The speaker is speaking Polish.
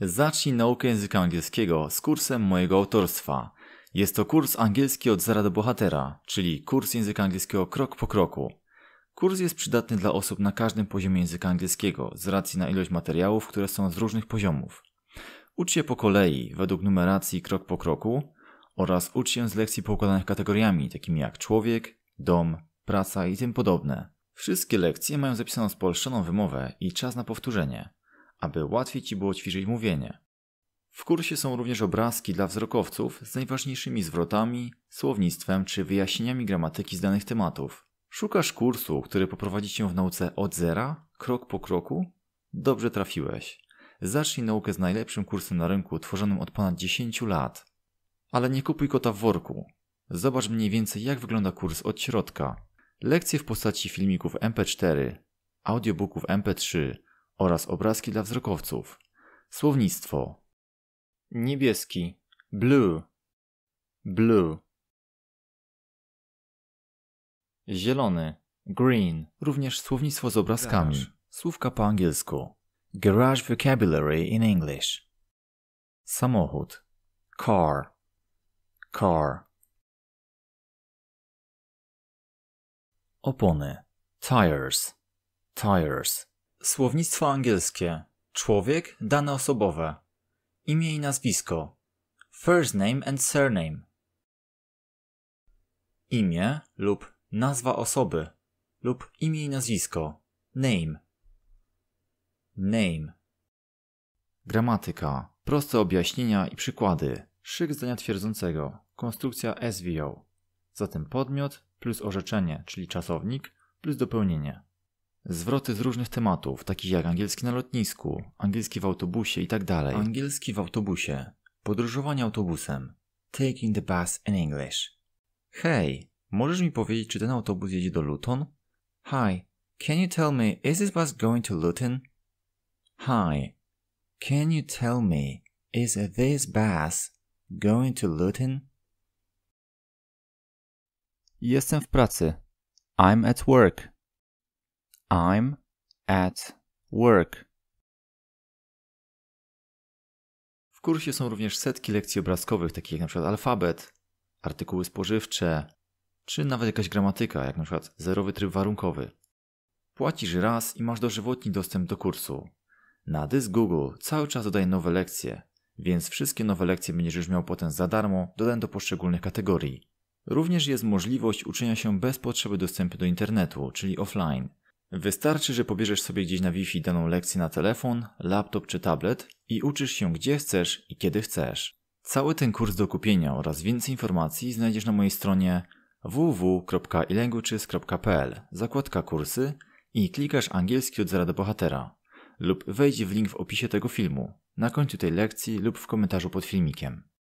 Zacznij naukę języka angielskiego z kursem mojego autorstwa. Jest to kurs angielski od zera do bohatera, czyli kurs języka angielskiego krok po kroku. Kurs jest przydatny dla osób na każdym poziomie języka angielskiego z racji na ilość materiałów, które są z różnych poziomów. Ucz się po kolei, według numeracji krok po kroku oraz ucz się z lekcji poukładanych kategoriami, takimi jak człowiek, dom, praca i tym podobne. Wszystkie lekcje mają zapisaną spolszczoną wymowę i czas na powtórzenie aby łatwiej Ci było ćwiczyć mówienie. W kursie są również obrazki dla wzrokowców z najważniejszymi zwrotami, słownictwem czy wyjaśnieniami gramatyki z danych tematów. Szukasz kursu, który poprowadzi Cię w nauce od zera, krok po kroku? Dobrze trafiłeś. Zacznij naukę z najlepszym kursem na rynku tworzonym od ponad 10 lat. Ale nie kupuj kota w worku. Zobacz mniej więcej jak wygląda kurs od środka. Lekcje w postaci filmików MP4, audiobooków MP3, oraz obrazki dla wzrokowców. Słownictwo: niebieski, blue, blue, zielony, green, również słownictwo z obrazkami, Garage. słówka po angielsku. Garage vocabulary in English. Samochód, car, car. Opony, tires, tires. Słownictwo angielskie. Człowiek, dane osobowe. Imię i nazwisko. First name and surname. Imię lub nazwa osoby lub imię i nazwisko. Name. Name. Gramatyka. Proste objaśnienia i przykłady. Szyk zdania twierdzącego. Konstrukcja SVO. Zatem podmiot plus orzeczenie, czyli czasownik, plus dopełnienie. Zwroty z różnych tematów, takich jak angielski na lotnisku, angielski w autobusie itd. Tak angielski w autobusie. Podróżowanie autobusem. Taking the bus in English. Hey, możesz mi powiedzieć, czy ten autobus jedzie do Luton? Hi, can you tell me, is this bus going to Luton? Hi, can you tell me, is this bus going to Luton? Jestem w pracy. I'm at work. I'm at work. W kursie są również setki lekcji obrazkowych, takich jak np. alfabet, artykuły spożywcze, czy nawet jakaś gramatyka, jak np. zerowy tryb warunkowy. Płacisz raz i masz dożywotni dostęp do kursu. Na dysk Google cały czas dodaje nowe lekcje, więc wszystkie nowe lekcje będziesz już miał potem za darmo, dodane do poszczególnych kategorii. Również jest możliwość uczenia się bez potrzeby dostępu do internetu, czyli offline – Wystarczy, że pobierzesz sobie gdzieś na Wi-Fi daną lekcję na telefon, laptop czy tablet i uczysz się gdzie chcesz i kiedy chcesz. Cały ten kurs do kupienia oraz więcej informacji znajdziesz na mojej stronie www.ilanguages.pl zakładka kursy i klikasz angielski od zera do bohatera lub wejdź w link w opisie tego filmu, na końcu tej lekcji lub w komentarzu pod filmikiem.